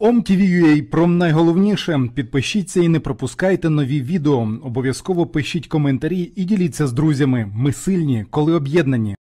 OMTV.ua про найголовніше. Підпишіться і не пропускайте нові відео. Обов'язково пишіть коментарі і діліться з друзями. Ми сильні, коли об'єднані.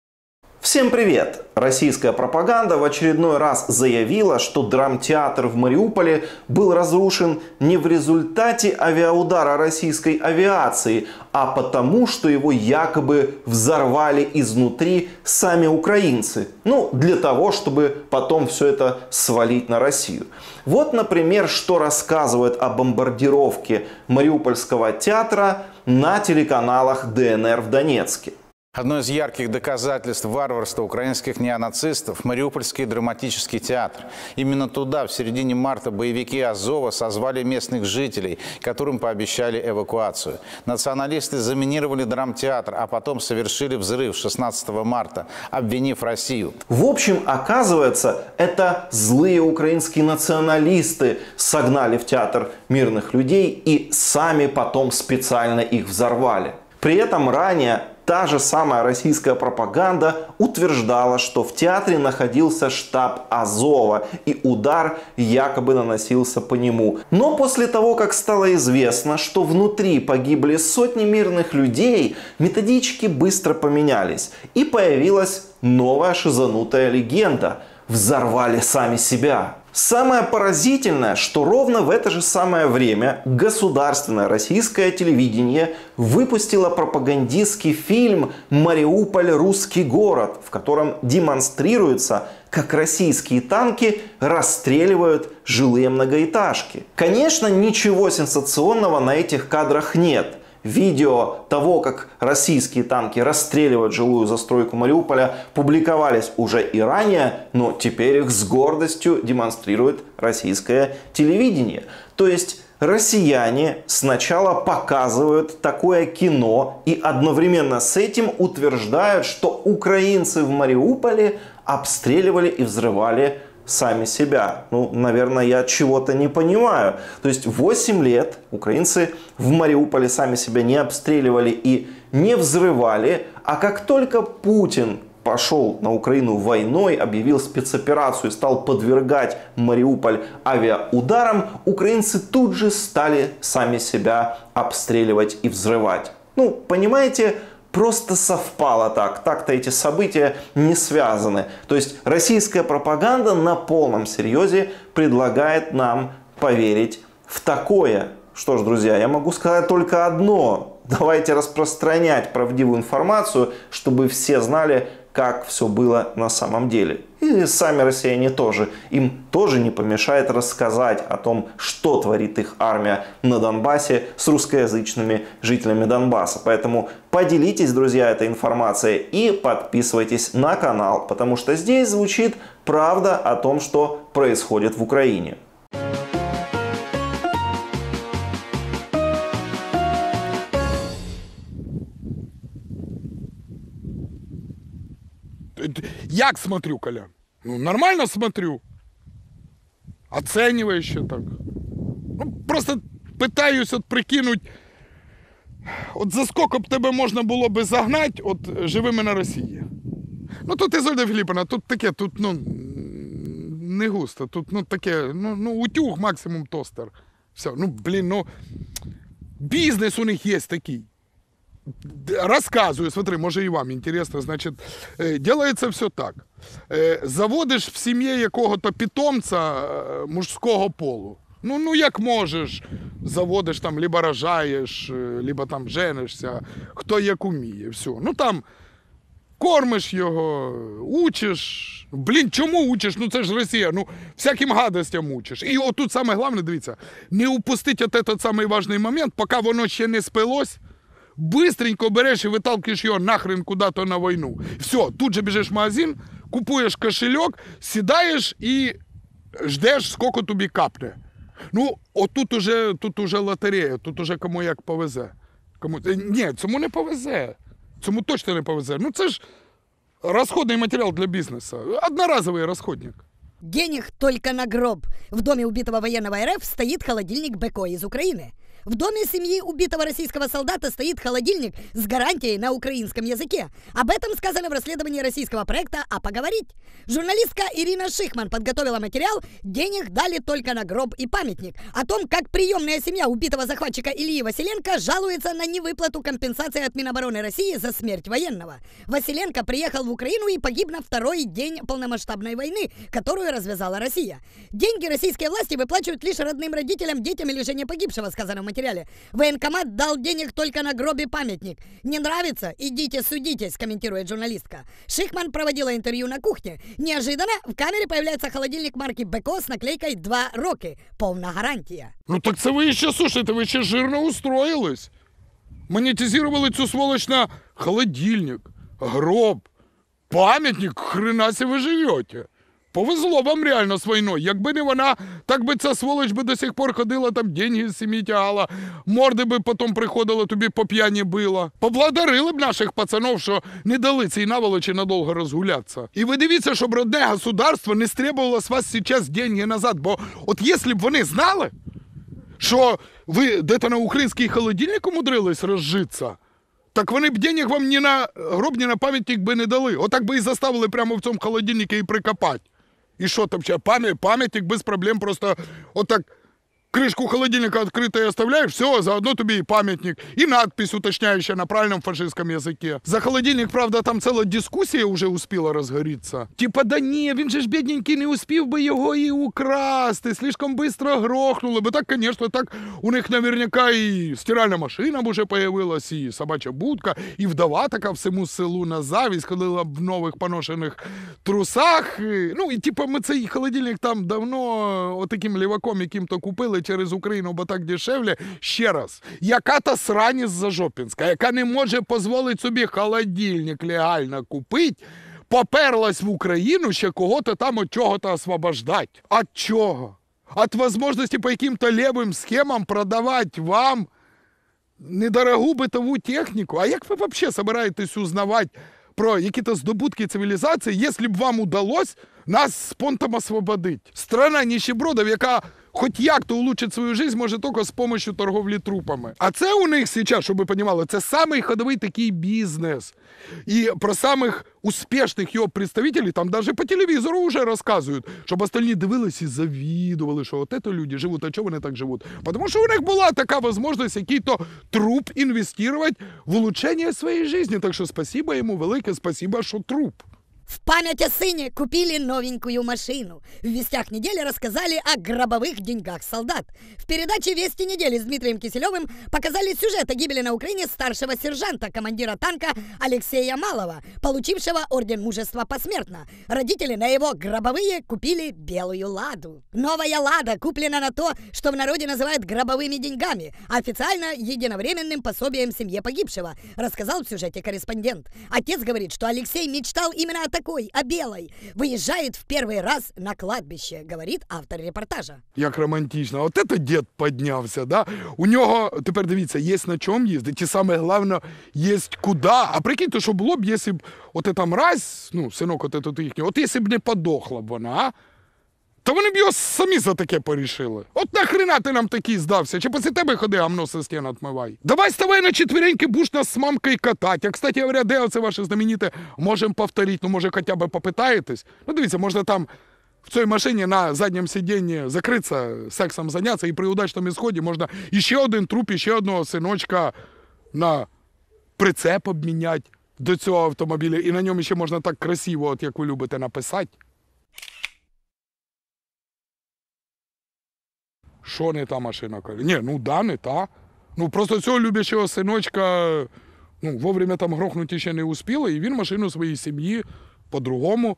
Всем привет! Российская пропаганда в очередной раз заявила, что драмтеатр в Мариуполе был разрушен не в результате авиаудара российской авиации, а потому, что его якобы взорвали изнутри сами украинцы. Ну, для того, чтобы потом все это свалить на Россию. Вот, например, что рассказывает о бомбардировке Мариупольского театра на телеканалах ДНР в Донецке. Одно из ярких доказательств варварства украинских неонацистов – Мариупольский драматический театр. Именно туда в середине марта боевики Азова созвали местных жителей, которым пообещали эвакуацию. Националисты заминировали драмтеатр, а потом совершили взрыв 16 марта, обвинив Россию. В общем, оказывается, это злые украинские националисты согнали в театр мирных людей и сами потом специально их взорвали. При этом ранее Та же самая российская пропаганда утверждала, что в театре находился штаб Азова и удар якобы наносился по нему. Но после того, как стало известно, что внутри погибли сотни мирных людей, методички быстро поменялись и появилась новая шизанутая легенда. Взорвали сами себя. Самое поразительное, что ровно в это же самое время государственное российское телевидение выпустило пропагандистский фильм «Мариуполь. Русский город», в котором демонстрируется, как российские танки расстреливают жилые многоэтажки. Конечно, ничего сенсационного на этих кадрах нет – видео того, как российские танки расстреливают жилую застройку Мариуполя, публиковались уже и ранее, но теперь их с гордостью демонстрирует российское телевидение. То есть россияне сначала показывают такое кино и одновременно с этим утверждают, что украинцы в Мариуполе обстреливали и взрывали сами себя. Ну, наверное, я чего-то не понимаю. То есть 8 лет украинцы в Мариуполе сами себя не обстреливали и не взрывали, а как только Путин пошел на Украину войной, объявил спецоперацию и стал подвергать Мариуполь авиаударам, украинцы тут же стали сами себя обстреливать и взрывать. Ну, понимаете, просто совпало так. Так-то эти события не связаны. То есть российская пропаганда на полном серьезе предлагает нам поверить в такое. Что ж, друзья, я могу сказать только одно. Давайте распространять правдивую информацию, чтобы все знали, как все было на самом деле. И сами россияне тоже. Им тоже не помешает рассказать о том, что творит их армия на Донбассе с русскоязычными жителями Донбасса. Поэтому поделитесь, друзья, этой информацией и подписывайтесь на канал, потому что здесь звучит правда о том, что происходит в Украине. Як смотрю, Коля? Ну, нормально смотрю. Оценююще так. Ну, Просто питаюсь от прикинуть, от за скільки б тебе можна було би загнати от живими на Росії. Ну тут Ізольда Філіппівна, тут таке, тут ну, не густо, тут ну таке, ну, ну утюг, максимум тостер. Все, ну блін, ну бізнес у них є такий рассказываю, смотри, может и вам интересно, значит, э, делается все так. Э, заводиш в сім'ї якого-то питомця э, мужського полу. Ну, ну як можеш, заводиш там, либо рожаєш, либо там женишся, хто як уміє. все. Ну там кормиш його, учиш. Блін, чому учиш? Ну це ж Росія, ну всяким гадостям учиш. І отут саме головне, дивіться, не упустить от этот самий важний момент, поки воно ще не спилось быстренько береш і выталкиваешь його нахрен куда-то на війну. Все, тут же біжиш в магазин, купуєш кошелек, сідаєш і ждеш, скільки тобі капне. Ну, отут уже, тут уже лотерея, тут уже кому як повезе. Кому... Е, ні, цьому не повезе. Цьому точно не повезе. Ну це ж розходний матеріал для бізнесу. Одноразовий розходник. Денег только на гроб. В домі убитого воєнного РФ стоїть холодильник Беко из України. В доме семьи убитого российского солдата стоит холодильник с гарантией на украинском языке. Об этом сказано в расследовании российского проекта «А поговорить». Журналистка Ирина Шихман подготовила материал «Денег дали только на гроб и памятник» о том, как приемная семья убитого захватчика Ильи Василенко жалуется на невыплату компенсации от Минобороны России за смерть военного. Василенко приехал в Украину и погиб на второй день полномасштабной войны, которую развязала Россия. Деньги российские власти выплачивают лишь родным родителям, детям или жене погибшего, сказано в материале потеряли. Военкомат дал денег только на гробе памятник. Не нравится? Идите судитесь, комментирует журналистка. Шихман проводила интервью на кухне. Неожиданно в камере появляется холодильник марки Беко с наклейкой «Два роки». Полная гарантия. Ну так це еще слушай, это вы еще жирно устроїлись. Монетизировали цю сволочь на холодильник, гроб, памятник, хрена себе вы живете. Повезло вам реально з війною. Якби не вона, так би ця сволоч би до сих пор ходила, там деньги з сім'ї тягала, морди би потім приходила, тобі по п'яні била. Поблагодарили б наших пацанов, що не дали цій наволочі надовго розгулятися. І ви дивіться, щоб родне государство не стребувало з вас зараз деньги назад. Бо от якщо б вони знали, що ви де-то на український холодильник умудрились розжитися, так вони б денег вам ні на гроб, ні на пам'ятник би не дали. Отак би і заставили прямо в цьому холодильнику і прикопати. І що там ще? пам'ять Пам'ятник без проблем просто отак. Кришку холодильника открытой оставляешь, все, заодно тебе и памятник, и надпись уточняющая на правильном фашистском языке. За холодильник, правда, там ціла дискусія вже успіла розгоріться. Типа, да ні, він же ж бідненький не успів би його і украсти. Слишком быстро грохнули. Бо так, звісно, так у них наверняка і стиральна машина б уже появилась, і собача будка, і вдова така всьому селу на завість ходила в нових поношених трусах. Ну і типа ми цей холодильник там давно отаким ліваком, яким то купили через Україну, бо так дешевле. Ще раз, яка та сраність Жопінська, яка не може дозволити собі холодильник легально купити, поперлась в Україну ще кого-то там від чого-то освобождати. От чого? От можливості по яким-то лівим схемам продавати вам недорогу битову техніку. А як ви взагалі збираєтесь узнавати? Про какие-то здобутки цивілізації, якщо б вам удалось нас з понтом освободити. Страна ніщебродів, яка Хоч як-то улучшить свою життя, може тільки з допомогою торговли трупами. А це у них зараз, щоб ви розуміли, це самий ходовий такий бізнес. І про самих успішних його представителей там навіть по телевізору уже розказують, щоб остальні дивились і завідували, що от это люди живуть, а чого вони так живуть? Тому що у них була така можливість який-то труп інвестувати в улучшення своєї життя. Так що спасибо йому велике, спасибо, що труп. В память о сыне купили новенькую машину. В «Вестях недели» рассказали о гробовых деньгах солдат. В передаче «Вести недели» с Дмитрием Киселевым показали сюжет о гибели на Украине старшего сержанта, командира танка Алексея Малого, получившего Орден Мужества посмертно. Родители на его гробовые купили белую ладу. Новая лада куплена на то, что в народе называют гробовыми деньгами, а официально единовременным пособием семье погибшего, рассказал в сюжете корреспондент. Отец говорит, что Алексей мечтал именно о такой, о белой, выезжает в первый раз на кладбище, говорит автор репортажа. Як романтично, от це дід піднявся, да? У нього, тепер дивіться, є на чому їздити, і саме головне, є куди. А прикиньте, що було б, якщо б от там раз, ну, синок, от, от їхній, от якщо б не подохла б вона, а? Та вони б його самі за таке порішили. От нахрена ти нам такий здався? Чи після тебе ходи, а со стін отмивай? Давай ставай на четвереньки, буш нас з мамкою катать. А кстати, говоря, де оце ваше знамените можемо повторити, ну може хоча б попитаєтесь. Ну дивіться, можна там в цій машині на задньому сидінні закритися, сексом зайнятися, і при удачному ісході можна іще один труп, іще одного синочка на прицеп обміняти до цього автомобіля. І на ньому ще можна так красиво, от як ви любите, написати. Що не та машина? каже? Ні, ну да, не та. Ну просто цього любящого синочка ну, вовремя там грохнути ще не успіло, і він машину своїй сім'ї по-другому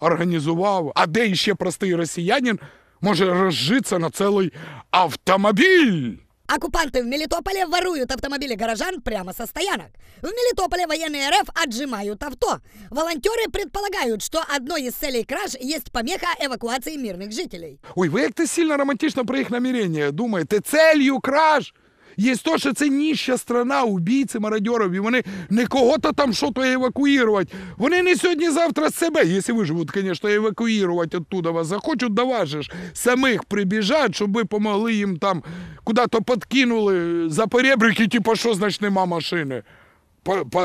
організував. А де ще простий росіянин може розжитися на цілий автомобіль? Оккупанты в Мелитополе воруют автомобили горожан прямо со стоянок. В Мелитополе военные РФ отжимают авто. Волонтеры предполагают, что одной из целей краж есть помеха эвакуации мирных жителей. Ой, вы как-то сильно романтично про их намерения думаете. Целью краж Є то, що це ніща страна, убійці мародерів, і вони не кого-то там то евакуювати. Вони не сьогодні, завтра себе, якщо виживуть, звісно, евакуювати оттуда вас захочуть, да самих прибіжать, щоб ви помогли їм там куди-то підкинули за перебрики, типу, що значить нема машини.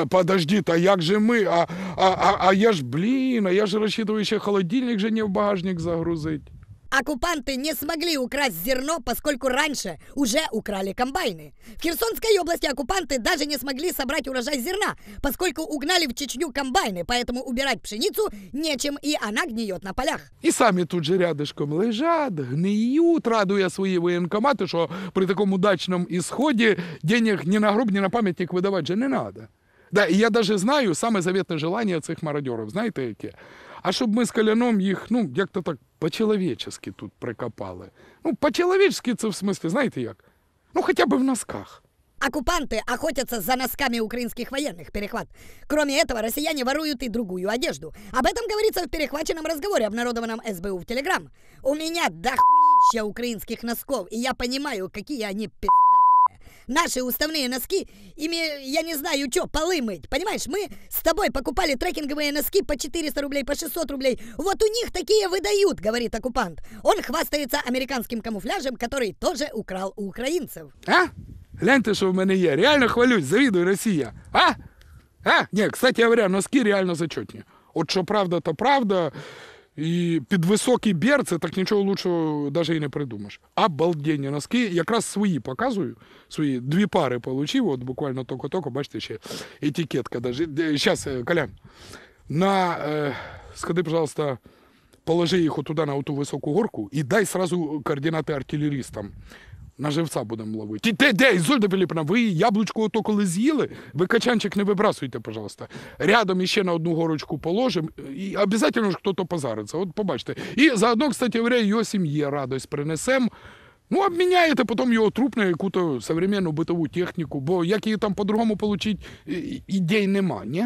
Подожди, а як же ми? А а, а, а я ж, блін, а я ж розчитую ще холодильник же не в багажник загрузить. Оккупанты не смогли украсть зерно, поскольку раньше уже украли комбайны. В Херсонской области оккупанты даже не смогли собрать урожай зерна, поскольку угнали в Чечню комбайны, поэтому убирать пшеницу нечем, и она гниет на полях. И сами тут же рядышком лежат, гниют, радуя свои военкоматы, что при таком удачном исходе денег ни на гроб, ни на пам'ятник видавати же не надо. Да, і я даже знаю самое заветное желание цих мародеров, знаете, яке? А чтобы мы с коляном их, ну, як то так, по человечески тут прокопали, Ну, по человечески, це в смысле, знаете, как? Ну, хотя бы в носках. Оккупанты охотятся за носками украинских военных, перехват. Кроме этого, россияне воруют и другую одежду. Об этом говорится в перехваченном разговоре, обнародованном СБУ в Телеграм. У меня дохуища украинских носков, и я понимаю, какие они пи*** наши уставные носки, ими, я не знаю, что, полы мыть. Понимаешь, мы с тобой покупали трекинговые носки по 400 рублей, по 600 рублей. Вот у них такие выдают, говорит оккупант. Он хвастается американским камуфляжем, который тоже украл у украинцев. А? Гляньте, что у меня есть Реально хвалюсь, завидую Россия А? А? Ні, кстати говоря, носки реально зачетнее вот что правда, то правда. І під високий бір, це так нічого лучшого навіть і не придумаєш. Обалденні носки. Якраз свої показую. Свої дві пари отримав, от буквально тільки-тільки, бачите, ще етикетка. Зараз, е, Колян, на, е, сходи, пожалуйста, положи їх туди на ту високу горку і дай сразу координати артилерістам. На живця будемо ловити. Де, де, Ізольда Філіпна, ви яблучко ото коли з'їли, ви качанчик не вибрасуйте, пожалуйста. Рядом іще на одну горочку положимо, і обов'язково ж хтось позариться. От побачите. І заодно, кстати, його сім'ї радость принесемо. Ну, обміняєте потім його труп на то современну битову техніку, бо як її там по-другому отримати, ідей нема, ні?